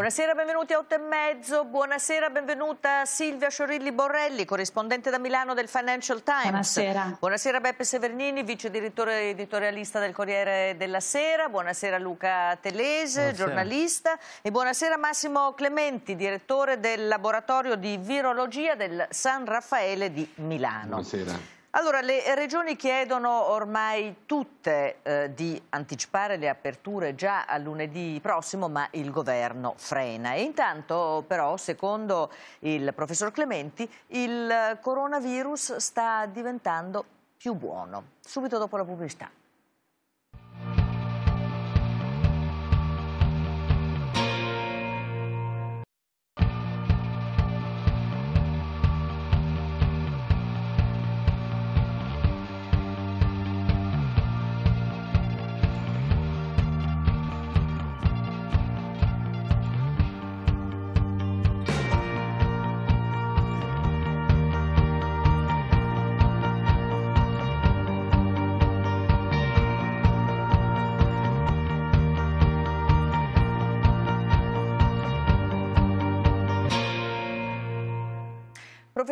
Buonasera, benvenuti a 8 e mezzo. Buonasera, benvenuta Silvia Sciorilli Borrelli, corrispondente da Milano del Financial Times. Buonasera. Buonasera Beppe Severnini, vice direttore editorialista del Corriere della Sera. Buonasera Luca Telese, buonasera. giornalista. E buonasera Massimo Clementi, direttore del laboratorio di virologia del San Raffaele di Milano. Buonasera. Allora, le regioni chiedono ormai tutte eh, di anticipare le aperture già a lunedì prossimo, ma il governo frena. E intanto, però, secondo il professor Clementi, il coronavirus sta diventando più buono. Subito dopo la pubblicità.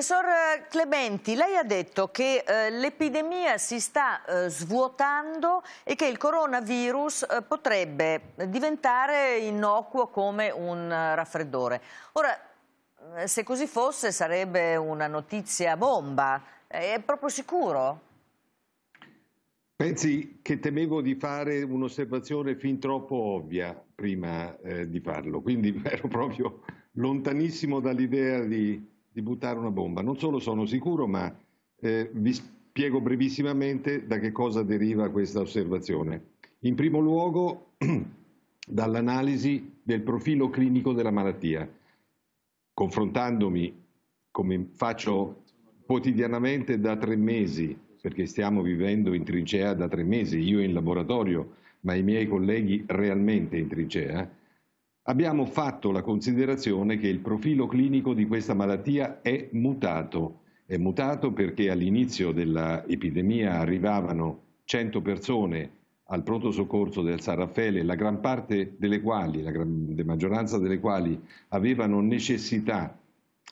Professor eh, Clementi, lei ha detto che eh, l'epidemia si sta eh, svuotando e che il coronavirus eh, potrebbe diventare innocuo come un eh, raffreddore. Ora, eh, se così fosse sarebbe una notizia bomba, è proprio sicuro? Pensi che temevo di fare un'osservazione fin troppo ovvia prima di farlo, quindi ero proprio lontanissimo dall'idea di di buttare una bomba. Non solo sono sicuro, ma eh, vi spiego brevissimamente da che cosa deriva questa osservazione. In primo luogo dall'analisi del profilo clinico della malattia, confrontandomi come faccio quotidianamente da tre mesi, perché stiamo vivendo in trincea da tre mesi, io in laboratorio, ma i miei colleghi realmente in trincea, abbiamo fatto la considerazione che il profilo clinico di questa malattia è mutato. È mutato perché all'inizio dell'epidemia arrivavano 100 persone al pronto soccorso del San Raffaele, la gran parte delle quali, la grande maggioranza delle quali avevano necessità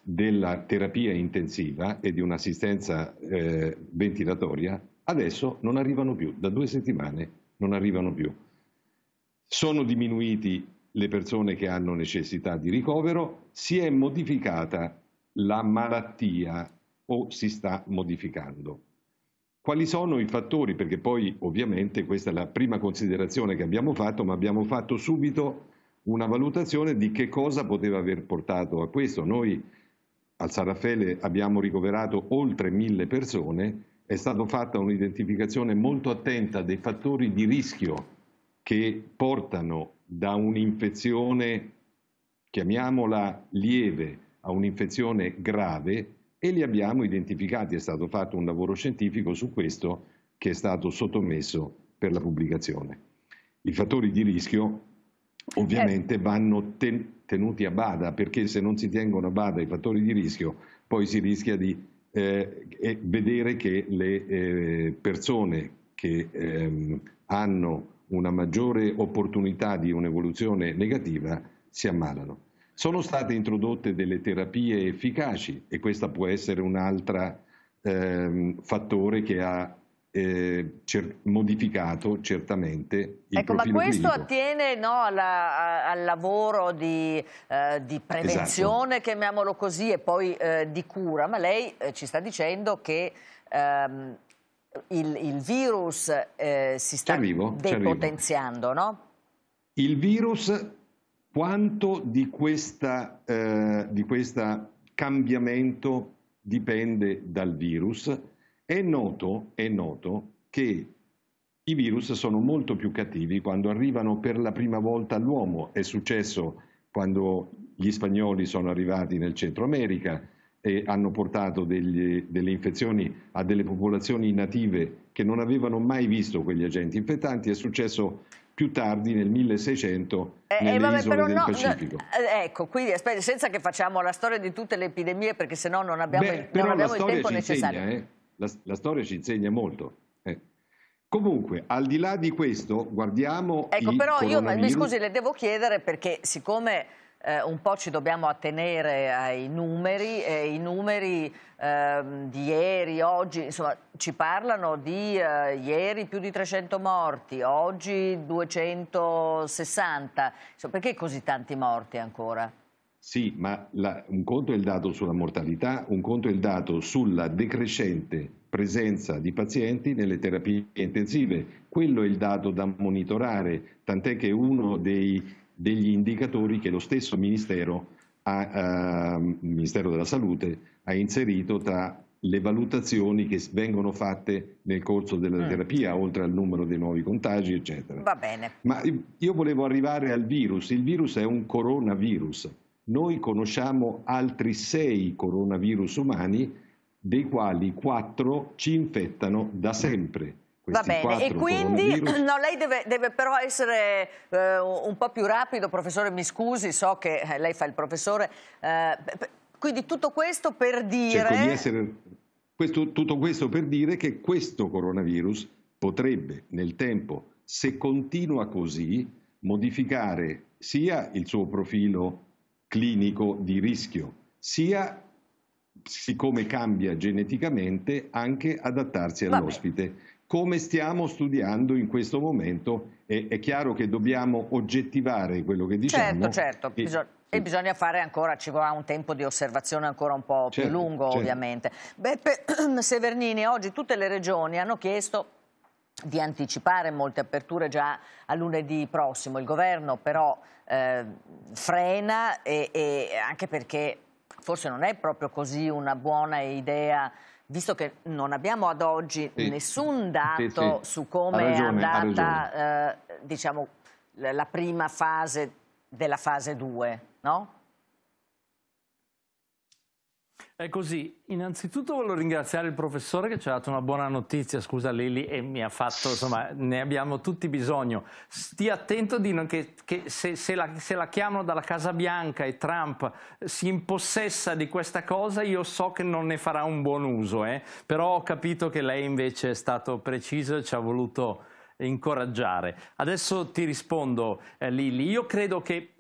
della terapia intensiva e di un'assistenza eh, ventilatoria, adesso non arrivano più, da due settimane non arrivano più. Sono diminuiti le persone che hanno necessità di ricovero, si è modificata la malattia o si sta modificando. Quali sono i fattori? Perché poi ovviamente questa è la prima considerazione che abbiamo fatto, ma abbiamo fatto subito una valutazione di che cosa poteva aver portato a questo. Noi al San abbiamo ricoverato oltre mille persone, è stata fatta un'identificazione molto attenta dei fattori di rischio che portano da un'infezione, chiamiamola lieve, a un'infezione grave e li abbiamo identificati, è stato fatto un lavoro scientifico su questo che è stato sottomesso per la pubblicazione. I fattori di rischio ovviamente eh. vanno ten tenuti a bada perché se non si tengono a bada i fattori di rischio poi si rischia di eh, vedere che le eh, persone che ehm, hanno una maggiore opportunità di un'evoluzione negativa, si ammalano. Sono state introdotte delle terapie efficaci e questo può essere un altro ehm, fattore che ha eh, cer modificato certamente il ecco, ma questo clinico. attiene no, alla, al lavoro di, eh, di prevenzione, esatto. chiamiamolo così, e poi eh, di cura, ma lei eh, ci sta dicendo che ehm, il, il virus eh, si sta arrivo, depotenziando, no? Il virus, quanto di, questa, eh, di questo cambiamento dipende dal virus? È noto, è noto che i virus sono molto più cattivi quando arrivano per la prima volta all'uomo. È successo quando gli spagnoli sono arrivati nel Centro America, e hanno portato degli, delle infezioni a delle popolazioni native che non avevano mai visto quegli agenti infettanti, è successo più tardi nel 1600 eh, eh, nelle eh, vabbè, isole del no, Pacifico. No, eh, ecco, quindi aspetta, senza che facciamo la storia di tutte le epidemie perché sennò non abbiamo, Beh, il, non abbiamo il tempo necessario. Insegna, eh? la, la, storia ci insegna molto. Eh. Comunque, al di là di questo, guardiamo Ecco, però io mi scusi, le devo chiedere perché siccome eh, un po' ci dobbiamo attenere ai numeri, e i numeri eh, di ieri, oggi, insomma ci parlano di eh, ieri più di 300 morti, oggi 260, insomma, perché così tanti morti ancora? Sì, ma la, un conto è il dato sulla mortalità, un conto è il dato sulla decrescente presenza di pazienti nelle terapie intensive. Quello è il dato da monitorare, tant'è che uno dei degli indicatori che lo stesso Ministero, ha, eh, Ministero della Salute ha inserito tra le valutazioni che vengono fatte nel corso della mm. terapia, oltre al numero dei nuovi contagi, eccetera. Va bene. Ma io volevo arrivare al virus. Il virus è un coronavirus. Noi conosciamo altri sei coronavirus umani, dei quali quattro ci infettano da sempre Va bene, e quindi no, lei deve, deve, però essere eh, un po' più rapido, professore, mi scusi, so che eh, lei fa il professore. Eh, quindi tutto questo per dire... Di essere, questo, tutto questo per dire che questo coronavirus potrebbe nel tempo, se continua così, modificare sia il suo profilo clinico di rischio, sia siccome cambia geneticamente, anche adattarsi all'ospite come stiamo studiando in questo momento. E, è chiaro che dobbiamo oggettivare quello che diciamo. Certo, certo. E, Bisog e bisogna fare ancora, ci vorrà un tempo di osservazione ancora un po' certo, più lungo certo. ovviamente. Beppe Severnini, oggi tutte le regioni hanno chiesto di anticipare molte aperture già a lunedì prossimo. Il governo però eh, frena e, e anche perché forse non è proprio così una buona idea visto che non abbiamo ad oggi sì. nessun dato sì, sì. su come ragione, è andata eh, diciamo, la prima fase della fase 2, no? È così, innanzitutto voglio ringraziare il professore che ci ha dato una buona notizia, scusa Lili, e mi ha fatto, insomma, ne abbiamo tutti bisogno. Stia attento di, che, che se, se, la, se, la, chiamano dalla Casa Bianca e Trump si impossessa di questa cosa, io so che non ne farà un buon uso, eh? però ho capito che lei invece è stato preciso e ci ha voluto incoraggiare. Adesso ti rispondo, eh, Lili, io credo che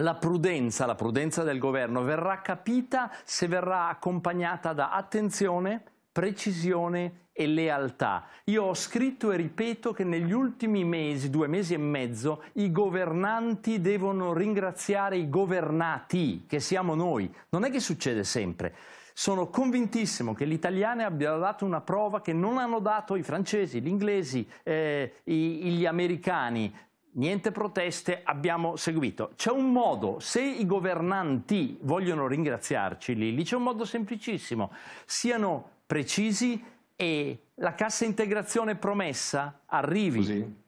la prudenza, la prudenza del governo verrà capita se verrà accompagnata da attenzione, precisione e lealtà. Io ho scritto e ripeto che negli ultimi mesi, due mesi e mezzo, i governanti devono ringraziare i governati, che siamo noi. Non è che succede sempre. Sono convintissimo che gli italiani abbiano dato una prova che non hanno dato i francesi, gli inglesi, eh, gli americani, niente proteste, abbiamo seguito. C'è un modo, se i governanti vogliono ringraziarci, Lili, c'è un modo semplicissimo, siano precisi e la cassa integrazione promessa arrivi. Così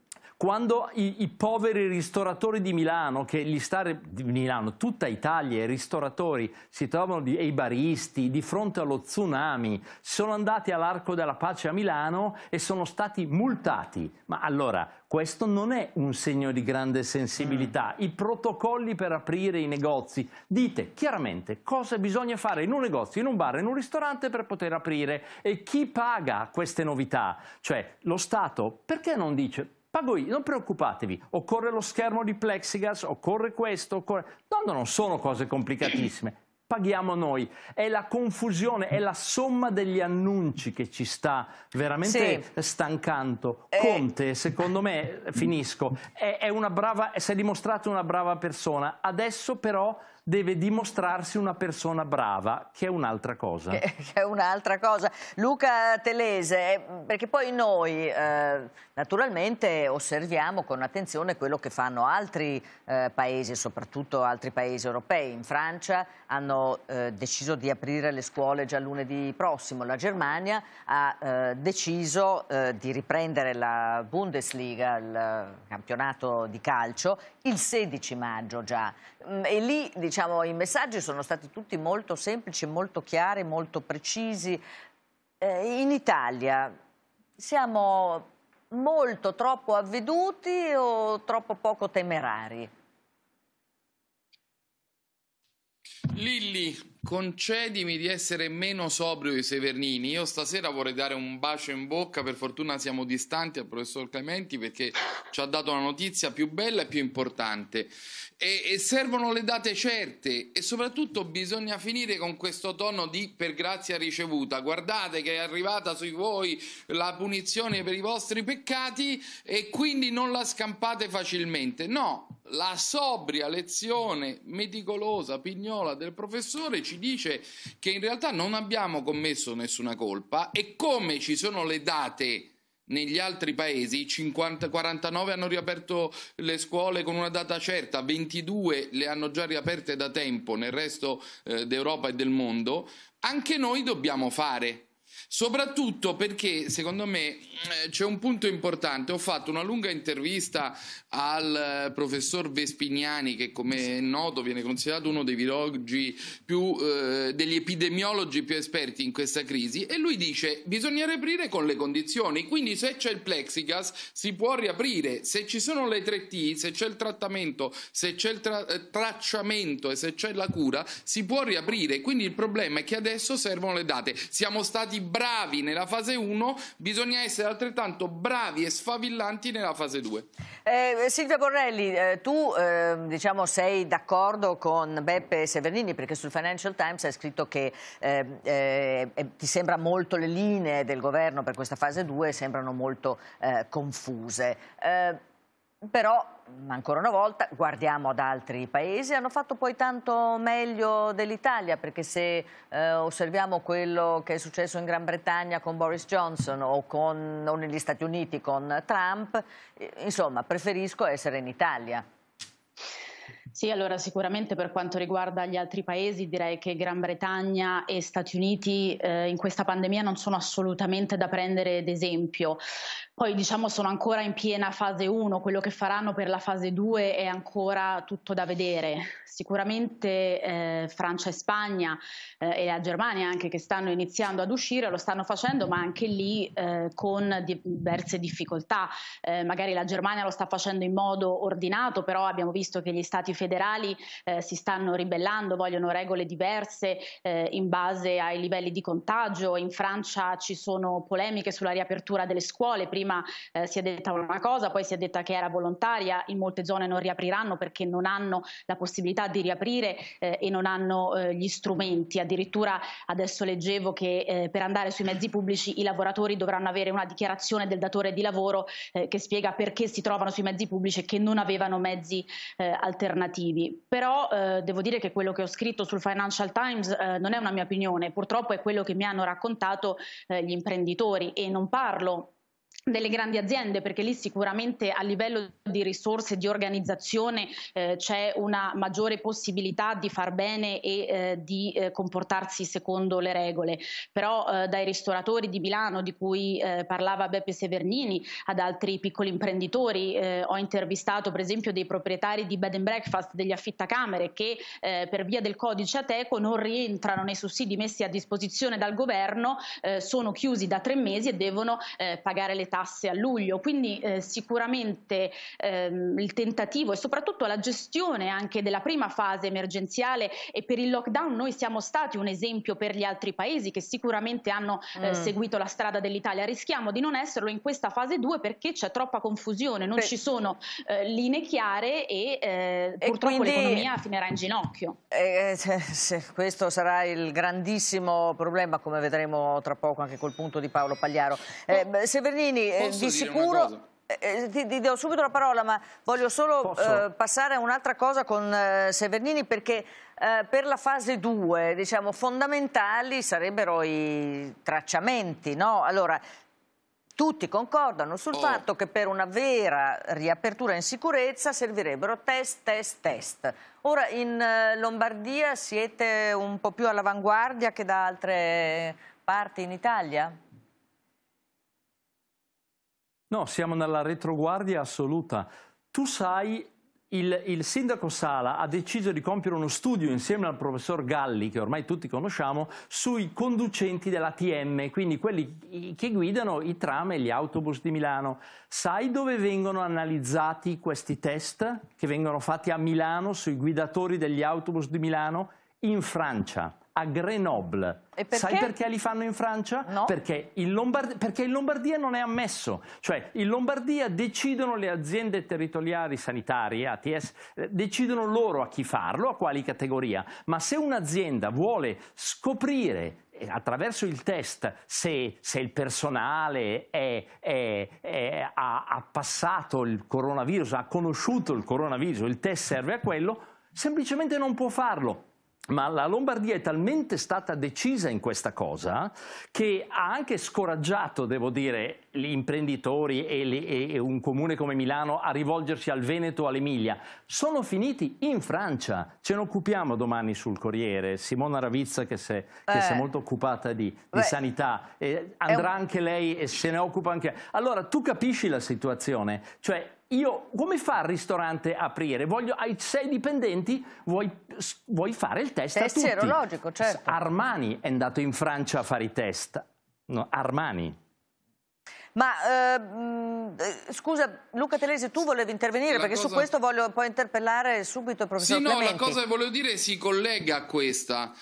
quando i, i, poveri ristoratori di Milano, che gli stare di Milano, tutta Italia, i ristoratori si trovano di, e i baristi di fronte allo tsunami, sono andati all'Arco della Pace a Milano e sono stati multati. Ma allora, questo non è un segno di grande sensibilità. Mm. I protocolli per aprire i negozi, dite chiaramente cosa bisogna fare in un negozio, in un bar, in un ristorante per poter aprire e chi paga queste novità. Cioè, lo Stato perché non dice Pago io, non preoccupatevi, occorre lo schermo di plexiglass, occorre questo, occorre... No, no, non sono cose complicatissime, paghiamo noi. È la confusione, è la somma degli annunci che ci sta veramente sì. stancando. Eh. Conte, secondo me, finisco, è, è una brava, si è dimostrato una brava persona. Adesso però deve dimostrarsi una persona brava, che è un'altra cosa. Che, che è un'altra cosa. Luca Telese, eh, perché poi noi eh, naturalmente osserviamo con attenzione quello che fanno altri eh, paesi, soprattutto altri paesi europei. In Francia hanno eh, deciso di aprire le scuole già lunedì prossimo, la Germania ha eh, deciso eh, di riprendere la Bundesliga, il campionato di calcio, il 16 maggio già. Mm, e lì diciamo, i messaggi sono stati tutti molto semplici, molto chiari, molto precisi. Eh, in Italia siamo molto troppo avveduti o troppo poco temerari? Lilli, Concedimi di essere meno sobrio di Severnini. Io stasera vorrei dare un bacio in bocca. Per fortuna siamo distanti al professor Clementi perché ci ha dato una notizia più bella e più importante. E, e servono le date certe e soprattutto bisogna finire con questo tono di per grazia ricevuta. Guardate che è arrivata sui voi la punizione per i vostri peccati e quindi non la scampate facilmente. No, la sobria lezione meticolosa, pignola del professore ci dice che in realtà non abbiamo commesso nessuna colpa e come ci sono le date negli altri paesi 50, 49 hanno riaperto le scuole con una data certa, 22 le hanno già riaperte da tempo nel resto eh, d'Europa e del mondo, anche noi dobbiamo fare soprattutto perché secondo me eh, c'è un punto importante. Ho fatto una lunga intervista al eh, professor Vespignani, che come è noto viene considerato uno dei virologi più, eh, degli epidemiologi più esperti in questa crisi, e lui dice bisogna riaprire con le condizioni, quindi se c'è il plexigas si può riaprire, se ci sono le 3T, se c'è il trattamento, se c'è il tra- eh, tracciamento e se c'è la cura, si può riaprire. Quindi il problema è che adesso servono le date. Siamo stati bravi bravi nella fase 1, bisogna essere altrettanto bravi e sfavillanti nella fase 2. Eh, Silvia Borrelli, eh, tu eh, diciamo sei d'accordo con Beppe Severnini perché sul Financial Times hai scritto che eh, eh, ti sembra molto le linee del governo per questa fase 2 sembrano molto eh, confuse. Però, ancora una volta, guardiamo ad altri paesi, hanno fatto poi tanto meglio dell'Italia, perché se eh, osserviamo quello che è successo in Gran Bretagna con Boris Johnson o, con, o negli Stati Uniti con Trump, eh, insomma, preferisco essere in Italia. Sì, allora sicuramente per quanto riguarda gli altri paesi direi che Gran Bretagna e Stati Uniti eh, in questa pandemia non sono assolutamente da prendere d'esempio. Poi diciamo sono ancora in piena fase 1, quello che faranno per la fase 2 è ancora tutto da vedere. Sicuramente eh, Francia e Spagna eh, e la Germania anche che stanno iniziando ad uscire lo stanno facendo ma anche lì eh, con diverse difficoltà. Eh, magari la Germania lo sta facendo in modo ordinato però abbiamo visto che gli stati federali eh, si stanno ribellando, vogliono regole diverse eh, in base ai livelli di contagio. In Francia ci sono polemiche sulla riapertura delle scuole, prima eh, si è detta una cosa, poi si è detta che era volontaria, in molte zone non riapriranno perché non hanno la possibilità di riaprire eh, e non hanno eh, gli strumenti. Addirittura adesso leggevo che eh, per andare sui mezzi pubblici i lavoratori dovranno avere una dichiarazione del datore di lavoro che spiega perché si trovano sui mezzi pubblici e che non avevano mezzi alternativi negativi, però eh, devo dire che quello che ho scritto sul Financial Times eh, non è una mia opinione, purtroppo è quello che mi hanno raccontato eh, gli imprenditori e non parlo delle grandi aziende perché lì sicuramente a livello di risorse di organizzazione eh, c'è una maggiore possibilità di far bene e eh, di eh, comportarsi secondo le regole però eh, dai ristoratori di Milano di cui eh, parlava Beppe Severnini ad altri piccoli imprenditori eh, ho intervistato per esempio dei proprietari di bed and breakfast degli affittacamere che per via del codice Ateco non rientrano nei sussidi messi a disposizione dal governo sono chiusi da tre mesi e devono pagare le le tasse a luglio, quindi eh, sicuramente ehm, il tentativo e soprattutto la gestione anche della prima fase emergenziale e per il lockdown noi siamo stati un esempio per gli altri paesi che sicuramente hanno eh, mm. seguito la strada dell'Italia, rischiamo di non esserlo in questa fase 2 perché c'è troppa confusione, non Beh. ci sono eh, linee chiare e, eh, e purtroppo quindi... l'economia finirà in ginocchio. Eh, eh, questo sarà il grandissimo problema come vedremo tra poco anche col punto di Paolo Pagliaro. Severnini Salvini eh, di sicuro... Eh, eh, ti, ti, do subito la parola, ma voglio solo eh, passare a un'altra cosa con eh, Severnini perché eh, per la fase 2, diciamo, fondamentali sarebbero i tracciamenti, no? Allora, tutti concordano sul oh. fatto che per una vera riapertura in sicurezza servirebbero test, test, test. Ora in eh, Lombardia siete un po' più all'avanguardia che da altre parti in Italia? No, siamo nella retroguardia assoluta. Tu sai, il, il, sindaco Sala ha deciso di compiere uno studio insieme al professor Galli, che ormai tutti conosciamo, sui conducenti dell'ATM, quindi quelli che guidano i tram e gli autobus di Milano. Sai dove vengono analizzati questi test che vengono fatti a Milano sui guidatori degli autobus di Milano? In Francia a Grenoble. Perché? Sai perché li fanno in Francia? No. Perché, in Lombard perché in Lombardia non è ammesso. Cioè, in Lombardia decidono le aziende territoriali sanitarie, ATS, eh, decidono loro a chi farlo, a quali categoria. Ma se un'azienda vuole scoprire eh, attraverso il test se, se il personale è, è, è, ha, ha passato il coronavirus, ha conosciuto il coronavirus, il test serve a quello, semplicemente non può farlo ma la Lombardia è talmente stata decisa in questa cosa che ha anche scoraggiato, devo dire, gli imprenditori e, le, e un comune come Milano a rivolgersi al Veneto o all'Emilia. Sono finiti in Francia. Ce ne occupiamo domani sul Corriere. Simona Ravizza, che si è, eh. è molto occupata di, di Beh, sanità, eh, andrà un... anche lei e se ne occupa anche. Allora, tu capisci la situazione. Cioè, io come fa il ristorante a aprire? Voglio, hai sei dipendenti, vuoi, vuoi fare il test test a tutti. serologico, certo. Armani è andato in Francia a fare i test. No, Armani. Ma ehm, eh, scusa Luca Telese, tu volevi intervenire la perché cosa... su questo voglio poi interpellare subito il professor Sì, no, Clementi. la cosa che volevo dire si collega a questa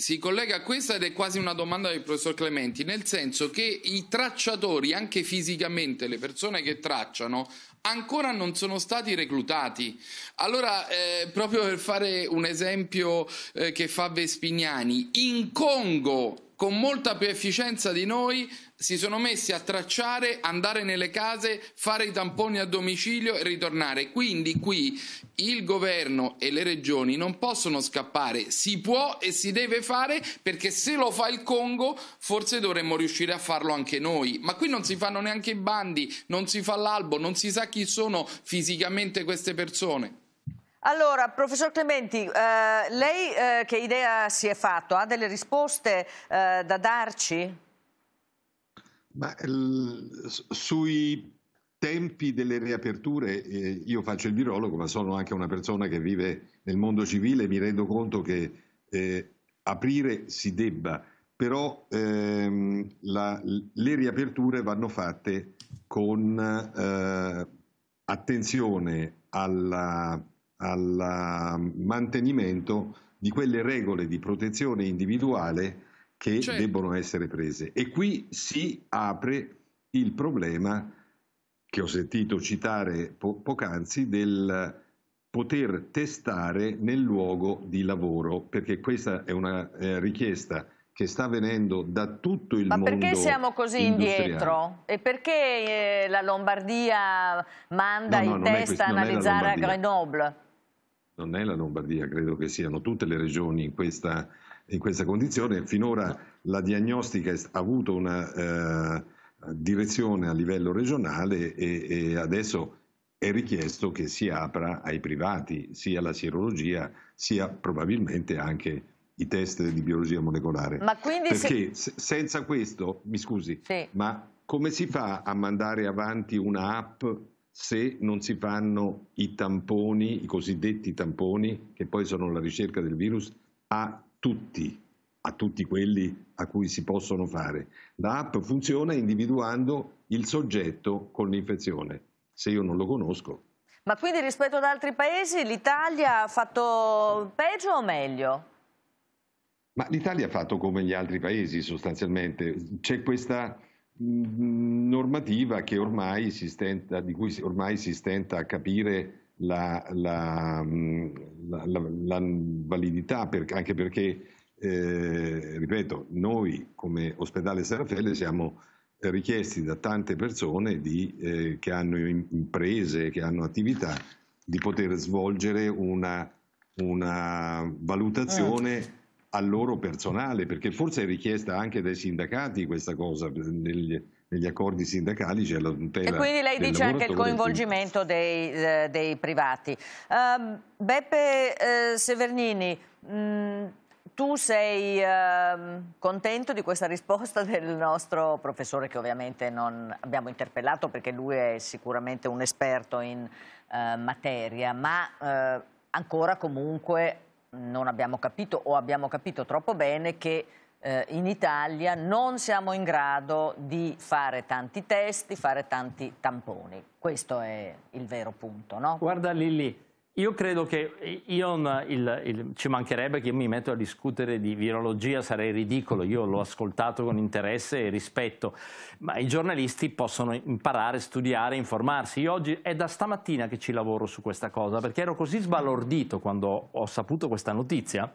si collega a questa ed è quasi una domanda del professor Clementi, nel senso che i tracciatori, anche fisicamente, le persone che tracciano, ancora non sono stati reclutati. Allora, eh, proprio per fare un esempio eh, che fa Vespignani, in Congo con molta più efficienza di noi si sono messi a tracciare, andare nelle case, fare i tamponi a domicilio e ritornare. Quindi qui il governo e le regioni non possono scappare, si può e si deve fare perché se lo fa il Congo forse dovremmo riuscire a farlo anche noi. Ma qui non si fanno neanche i bandi, non si fa l'albo, non si sa chi sono fisicamente queste persone. Allora, professor Clementi, eh, lei eh, che idea si è fatto? Ha delle risposte eh, da darci? Ma l, ehm, sui tempi delle riaperture, eh, io faccio il virologo, ma sono anche una persona che vive nel mondo civile, mi rendo conto che eh, aprire si debba, però ehm, la, le riaperture vanno fatte con eh, attenzione al mantenimento di quelle regole di protezione individuale che cioè... debbono essere prese. E qui si apre il problema che ho sentito citare po- poc'anzi del poter testare nel luogo di lavoro, perché questa è una eh, richiesta che sta venendo da tutto il Ma mondo. Ma perché siamo così indietro? E perché eh, la Lombardia manda no, no, i test a analizzare a Grenoble? Non è la Lombardia, credo che siano tutte le regioni in questa in questa condizione. Finora la diagnostica ha avuto una eh, direzione a livello regionale e, e, adesso è richiesto che si apra ai privati sia la sierologia sia probabilmente anche i test di biologia molecolare. Ma Perché se... senza questo, mi scusi, sì. ma come si fa a mandare avanti una app se non si fanno i tamponi, i cosiddetti tamponi, che poi sono la ricerca del virus, a tutti, a tutti quelli a cui si possono fare. La app funziona individuando il soggetto con l'infezione. Se io non lo conosco. Ma quindi rispetto ad altri paesi l'Italia ha fatto peggio o meglio? Ma l'Italia ha fatto come gli altri paesi sostanzialmente. C'è questa mm, normativa ormai stenta, di cui ormai si stenta a capire la, la, la, la validità, per, anche perché, eh, ripeto, noi come ospedale Serafelle siamo richiesti da tante persone di, eh, che hanno imprese, che hanno attività, di poter svolgere una, una valutazione eh. al loro personale, perché forse è richiesta anche dai sindacati questa cosa. Nel, negli accordi sindacali c'è la tutela E quindi lei dice anche il coinvolgimento dei, eh, dei, privati. Uh, Beppe uh, Severnini, mh, mm, tu sei uh, contento di questa risposta del nostro professore che ovviamente non abbiamo interpellato perché lui è sicuramente un esperto in eh, materia, ma ancora comunque non abbiamo capito o abbiamo capito troppo bene che eh, in Italia non siamo in grado di fare tanti testi, fare tanti tamponi. Questo è il vero punto, no? Guarda Lilli, io credo che io, il, il, ci mancherebbe che io mi metto a discutere di virologia, sarei ridicolo, io l'ho ascoltato con interesse e rispetto, ma i giornalisti possono imparare, studiare, informarsi. Io oggi è da stamattina che ci lavoro su questa cosa, perché ero così sbalordito quando ho saputo questa notizia,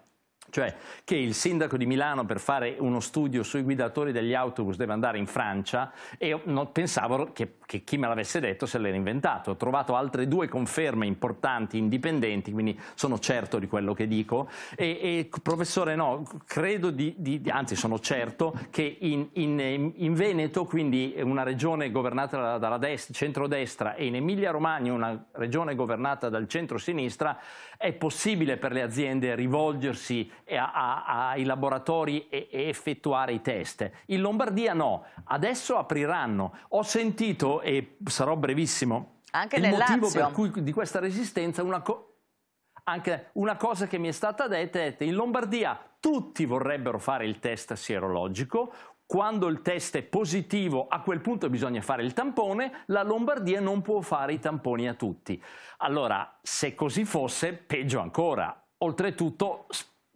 cioè che il sindaco di Milano per fare uno studio sui guidatori degli autobus deve andare in Francia e pensavo che, che, chi me l'avesse detto se l'era inventato. Ho trovato altre due conferme importanti, indipendenti, quindi sono certo di quello che dico. E, e professore, no, credo di, di, anzi sono certo che in, in, in Veneto, quindi una regione governata dalla, dalla destra, centrodestra, e in Emilia Romagna, una regione governata dal centro-sinistra, è possibile per le aziende rivolgersi a, a, ai laboratori e, e, effettuare i test? In Lombardia no, adesso apriranno. Ho sentito, e sarò brevissimo, Anche il motivo Lazio. per cui di questa resistenza una anche una cosa che mi è stata detta è che in Lombardia tutti vorrebbero fare il test sierologico, quando il test è positivo, a quel punto bisogna fare il tampone, la Lombardia non può fare i tamponi a tutti. Allora, se così fosse, peggio ancora. Oltretutto,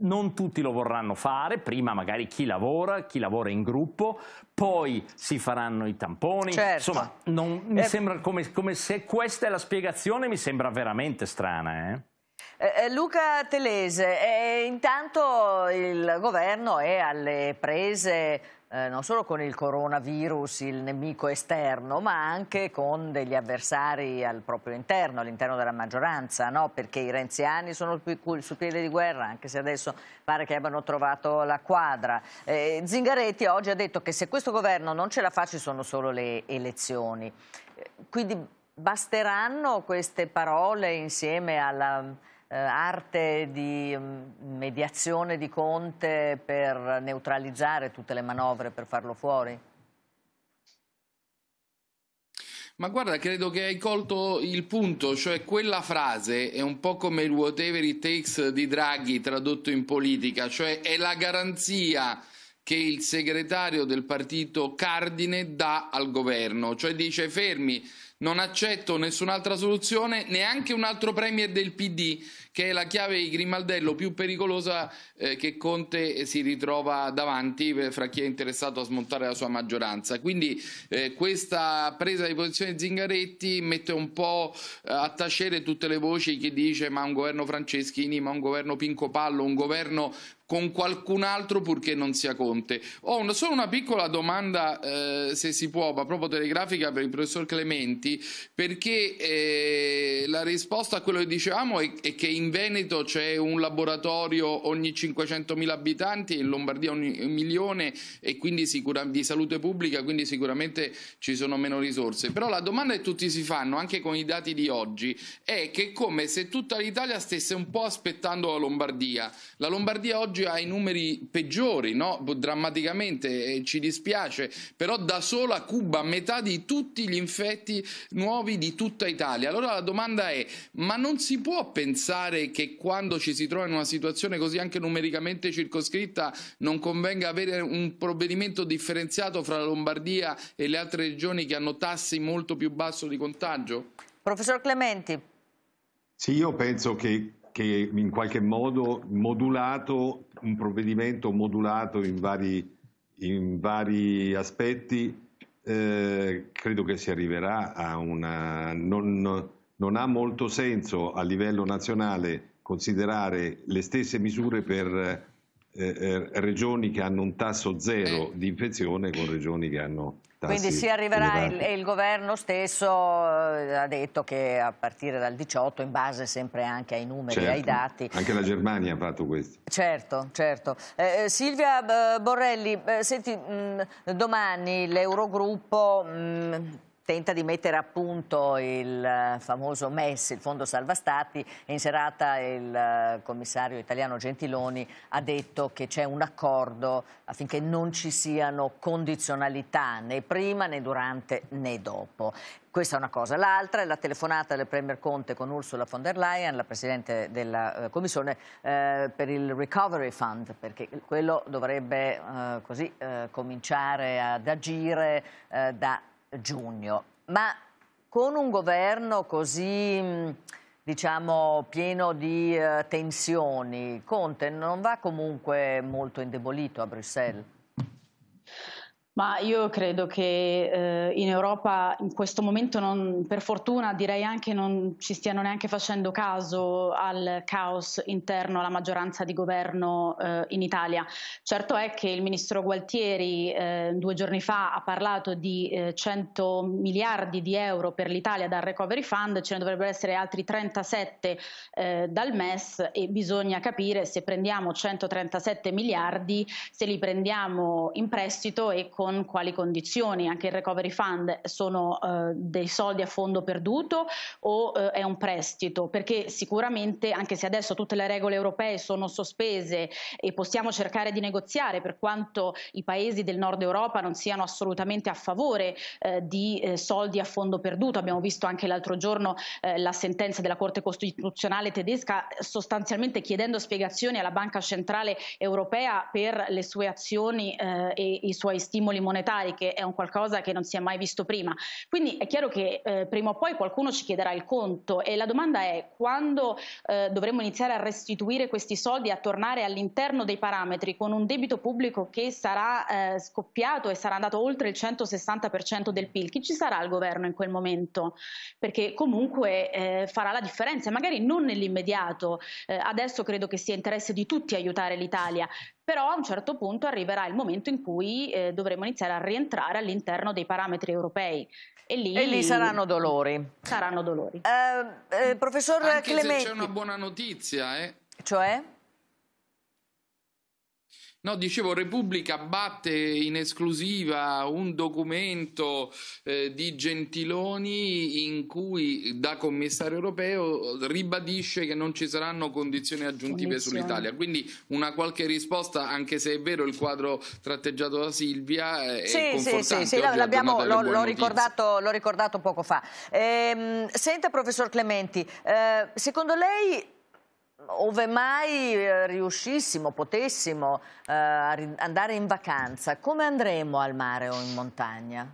non tutti lo vorranno fare, prima magari chi lavora, chi lavora in gruppo, poi si faranno i tamponi. Certo. Insomma, non, mi eh. sembra come, come, se questa è la spiegazione, mi sembra veramente strana. Eh? eh, eh Luca Telese, eh, intanto il governo è alle prese eh, non solo con il coronavirus, il nemico esterno, ma anche con degli avversari al proprio interno, all'interno della maggioranza, no? perché i renziani sono sul piede di guerra, anche se adesso pare che abbiano trovato la quadra. Eh, Zingaretti oggi ha detto che se questo governo non ce la fa ci sono solo le elezioni. Eh, quindi basteranno queste parole insieme alla eh, arte di mm, mediazione di Conte per neutralizzare tutte le manovre, per farlo fuori? Ma guarda, credo che hai colto il punto, cioè quella frase è un po' come il whatever it takes di Draghi tradotto in politica, cioè è la garanzia che il segretario del partito Cardine dà al governo, cioè dice fermi, non accetto nessun'altra soluzione, neanche un altro premier del PD, che è la chiave di grimaldello più pericolosa eh, che Conte si ritrova davanti eh, fra chi è interessato a smontare la sua maggioranza. Quindi eh, questa presa di posizione di Zingaretti mette un po' eh, a tacere tutte le voci che dice ma un governo Franceschini, ma un governo Pinco Pallo, un governo con qualcun altro purché non sia Conte. Ho una, solo una piccola domanda, eh, se si può, ma proprio telegrafica per il professor Clementi, perché eh, la risposta a quello che dicevamo è, è che in Veneto c'è un laboratorio ogni 500.000 abitanti, in Lombardia ogni un milione e quindi sicura, di salute pubblica, quindi sicuramente ci sono meno risorse. Però la domanda che tutti si fanno, anche con i dati di oggi, è che è come se tutta l'Italia stesse un po' aspettando la Lombardia. La Lombardia oggi oggi ha i numeri peggiori, no? drammaticamente ci dispiace, però da sola Cuba metà di tutti gli infetti nuovi di tutta Italia. Allora la domanda è, ma non si può pensare che quando ci si trova in una situazione così anche numericamente circoscritta non convenga avere un provvedimento differenziato fra la Lombardia e le altre regioni che hanno tassi molto più bassi di contagio? Professor Clementi. Sì, io penso che che in qualche modo modulato, un provvedimento modulato in vari, in vari aspetti, eh, credo che si arriverà a una... Non, non ha molto senso a livello nazionale considerare le stesse misure per eh, eh regioni che hanno un tasso zero eh. di infezione con regioni che hanno quindi si arriverà il, il, governo stesso eh, ha detto che a partire dal 18 in base sempre anche ai numeri, certo. ai dati. Anche la Germania ha fatto questo. Certo, certo. Eh, eh Silvia eh, Borrelli, senti, mh, mm, domani l'Eurogruppo... Mh, mm, tenta di mettere a punto il eh, famoso MES, il Fondo Salva Stati, e in serata il eh, commissario italiano Gentiloni ha detto che c'è un accordo affinché non ci siano condizionalità né prima né durante né dopo. Questa è una cosa. L'altra è la telefonata del Premier Conte con Ursula von der Leyen, la Presidente della eh, Commissione, eh, per il Recovery Fund, perché quello dovrebbe eh, così eh, cominciare ad agire da giugno, ma con un governo così diciamo, pieno di eh, tensioni, Conte non va comunque molto indebolito a Bruxelles? Ma io credo che eh, in Europa in questo momento, non, per fortuna, direi anche non ci stiano neanche facendo caso al caos interno alla maggioranza di governo eh, in Italia. Certo è che il ministro Gualtieri eh, due giorni fa ha parlato di 100 eh, miliardi di euro per l'Italia dal Recovery Fund, ce ne dovrebbero essere altri 37 eh, dal MES e bisogna capire se prendiamo 137 miliardi, se li prendiamo in prestito e con con quali condizioni, anche il recovery fund sono eh, dei soldi a fondo perduto o eh, è un prestito, perché sicuramente anche se adesso tutte le regole europee sono sospese e possiamo cercare di negoziare per quanto i paesi del nord Europa non siano assolutamente a favore eh, di eh, soldi a fondo perduto, abbiamo visto anche l'altro giorno eh, la sentenza della Corte Costituzionale tedesca sostanzialmente chiedendo spiegazioni alla Banca Centrale Europea per le sue azioni eh, e i suoi stimoli stimoli monetari, che è un qualcosa che non si è mai visto prima. Quindi è chiaro che eh, prima o poi qualcuno ci chiederà il conto e la domanda è quando eh, dovremmo iniziare a restituire questi soldi, a tornare all'interno dei parametri con un debito pubblico che sarà eh, scoppiato e sarà andato oltre il 160% del PIL, chi ci sarà al governo in quel momento? Perché comunque eh, farà la differenza, magari non nell'immediato. Eh, adesso credo che sia interesse di tutti aiutare l'Italia, però a un certo punto arriverà il momento in cui eh, dovremo iniziare a rientrare all'interno dei parametri europei. E lì, e lì saranno dolori. Saranno dolori. Eh, eh, professor Anche Clementi. c'è una buona notizia, eh? Cioè? No, dicevo, Repubblica batte in esclusiva un documento eh, di Gentiloni in cui da commissario europeo ribadisce che non ci saranno condizioni aggiuntive Condizione. sull'Italia. Quindi una qualche risposta, anche se è vero il quadro tratteggiato da Silvia, eh, è sì, confortante. Sì, sì, l'ho, ricordato, l'ho ricordato poco fa. Ehm, senta, professor Clementi, eh, secondo lei ove mai eh, riuscissimo, potessimo eh, andare in vacanza, come andremo al mare o in montagna?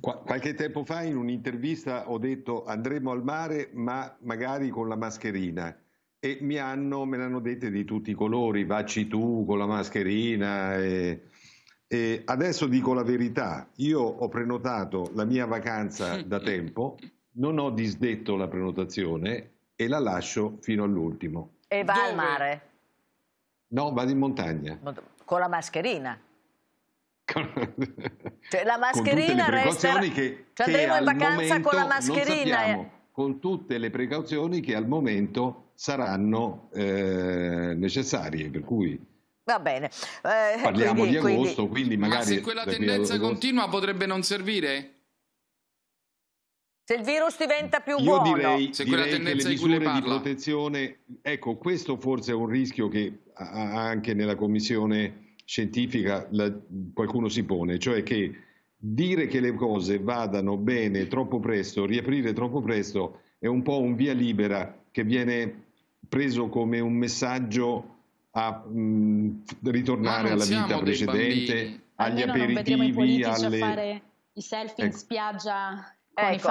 Qualche tempo fa in un'intervista ho detto andremo al mare ma magari con la mascherina e mi hanno, me l'hanno detto di tutti i colori, vacci tu con la mascherina. E, e adesso dico la verità, io ho prenotato la mia vacanza da tempo, non ho disdetto la prenotazione e la lascio fino all'ultimo. E va Dove? al mare? No, vado in montagna. Con la mascherina? cioè, la mascherina con resta... Che, cioè, andremo in vacanza con la mascherina. Eh. Sappiamo, con tutte le precauzioni che al momento saranno eh, necessarie, per cui... Va bene. Eh, Parliamo quindi, di agosto, quindi, quindi magari... Ma se quella tendenza continua potrebbe non servire? Se il virus diventa più Io buono. Direi, se direi tendenza che le misure di protezione, ecco, questo forse è un rischio che anche nella commissione scientifica la, qualcuno si pone, cioè che dire che le cose vadano bene troppo presto, riaprire troppo presto, è un po' un via libera che viene preso come un messaggio a mh, ritornare alla vita precedente, agli Almeno aperitivi, non vedremo i politici alle... a fare i selfie ecco. in spiaggia Ecco,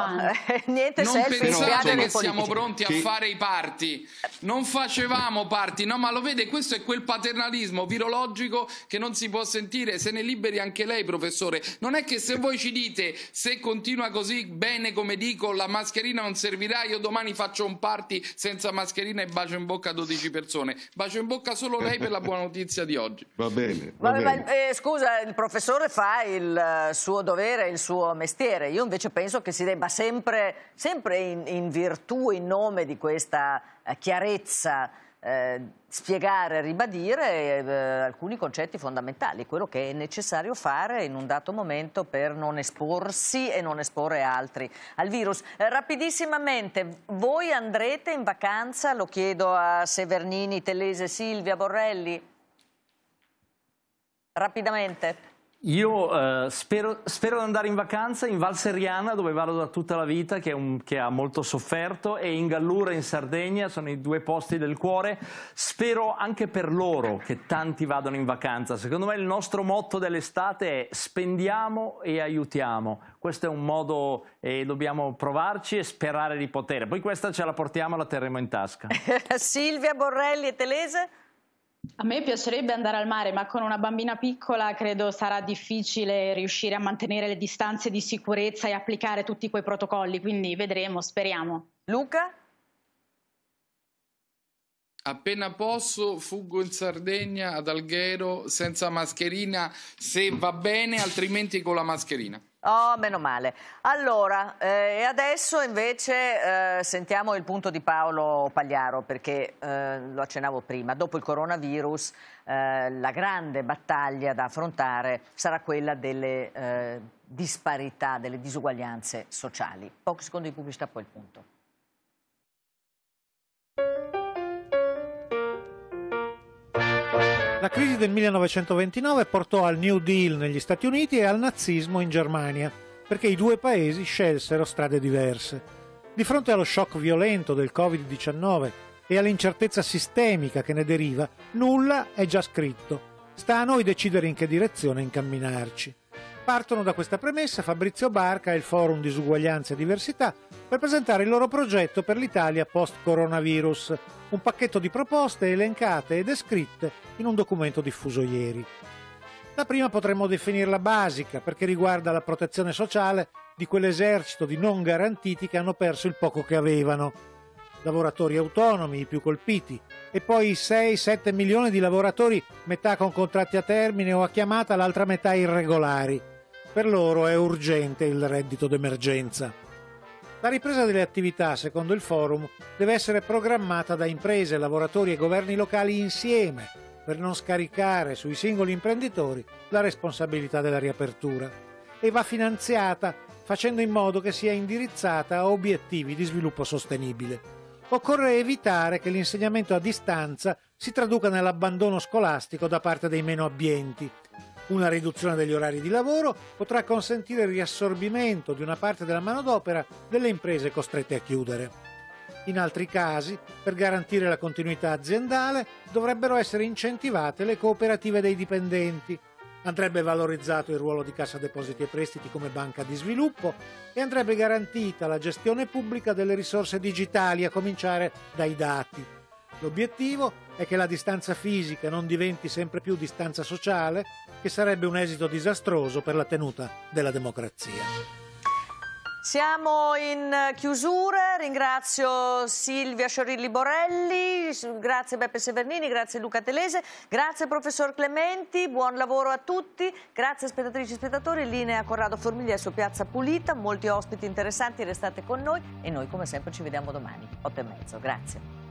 eh, niente non selfie pensate che siamo pronti a sì. fare i parti non facevamo parti no ma lo vede questo è quel paternalismo virologico che non si può sentire se ne liberi anche lei professore non è che se voi ci dite se continua così bene come dico la mascherina non servirà io domani faccio un party senza mascherina e bacio in bocca a 12 persone bacio in bocca solo lei per la buona notizia di oggi va bene, va bene. Ma, eh, scusa il professore fa il eh, suo dovere il suo mestiere io invece penso che si debba sempre, sempre in, in, virtù, in nome di questa eh, chiarezza, eh, spiegare, ribadire eh, alcuni concetti fondamentali, quello che è necessario fare in un dato momento per non esporsi e non esporre altri al virus. Eh, rapidissimamente, voi andrete in vacanza, lo chiedo a Severnini, Telese, Silvia, Borrelli? Rapidamente. Io eh, spero, spero, di andare in vacanza in Val Seriana, dove vado da tutta la vita, che, un, che, ha molto sofferto, e in Gallura, in Sardegna, sono i due posti del cuore. Spero anche per loro che tanti vadano in vacanza. Secondo me il nostro motto dell'estate è spendiamo e aiutiamo. Questo è un modo e eh, dobbiamo provarci e sperare di potere. Poi questa ce la portiamo, la terremo in tasca. Silvia Borrelli e Telese? A me piacerebbe andare al mare, ma con una bambina piccola credo sarà difficile riuscire a mantenere le distanze di sicurezza e applicare tutti quei protocolli, quindi vedremo, speriamo. Luca? Appena posso fuggo in Sardegna ad Alghero senza mascherina, se va bene, altrimenti con la mascherina. Oh, meno male. Allora, eh, e adesso invece eh, sentiamo il punto di Paolo Pagliaro, perché eh, lo accennavo prima, dopo il coronavirus eh, la grande battaglia da affrontare sarà quella delle eh, disparità, delle disuguaglianze sociali. Pochi secondi di pubblicità, poi il punto. La crisi del 1929 portò al New Deal negli Stati Uniti e al nazismo in Germania, perché i due paesi scelsero strade diverse. Di fronte allo shock violento del Covid-19 e all'incertezza sistemica che ne deriva, nulla è già scritto. Sta a noi decidere in che direzione incamminarci. Partono da questa premessa Fabrizio Barca e il Forum Disuguaglianza e Diversità per presentare il loro progetto per l'Italia post-coronavirus, un pacchetto di proposte elencate e descritte in un documento diffuso ieri. La prima potremmo definirla basica perché riguarda la protezione sociale di quell'esercito di non garantiti che hanno perso il poco che avevano, lavoratori autonomi i più colpiti, e poi 6-7 milioni di lavoratori, metà con contratti a termine o a chiamata, l'altra metà irregolari per loro è urgente il reddito d'emergenza. La ripresa delle attività, secondo il forum, deve essere programmata da imprese, lavoratori e governi locali insieme per non scaricare sui singoli imprenditori la responsabilità della riapertura e va finanziata facendo in modo che sia indirizzata a obiettivi di sviluppo sostenibile. Occorre evitare che l'insegnamento a distanza si traduca nell'abbandono scolastico da parte dei meno abbienti una riduzione degli orari di lavoro potrà consentire il riassorbimento di una parte della manodopera delle imprese costrette a chiudere. In altri casi, per garantire la continuità aziendale, dovrebbero essere incentivate le cooperative dei dipendenti. Andrebbe valorizzato il ruolo di Cassa Depositi e Prestiti come banca di sviluppo e andrebbe garantita la gestione pubblica delle risorse digitali, a cominciare dai dati. L'obiettivo è che la distanza fisica non diventi sempre più distanza sociale, che sarebbe un esito disastroso per la tenuta della democrazia. Siamo in chiusura, ringrazio Silvia Sciorilli Borelli, grazie Beppe Severnini, grazie Luca Telese, grazie professor Clementi, buon lavoro a tutti, grazie spettatrici e spettatori, linea Corrado Formiglia su Piazza Pulita, molti ospiti interessanti, restate con noi e noi come sempre ci vediamo domani, 8 e mezzo, grazie.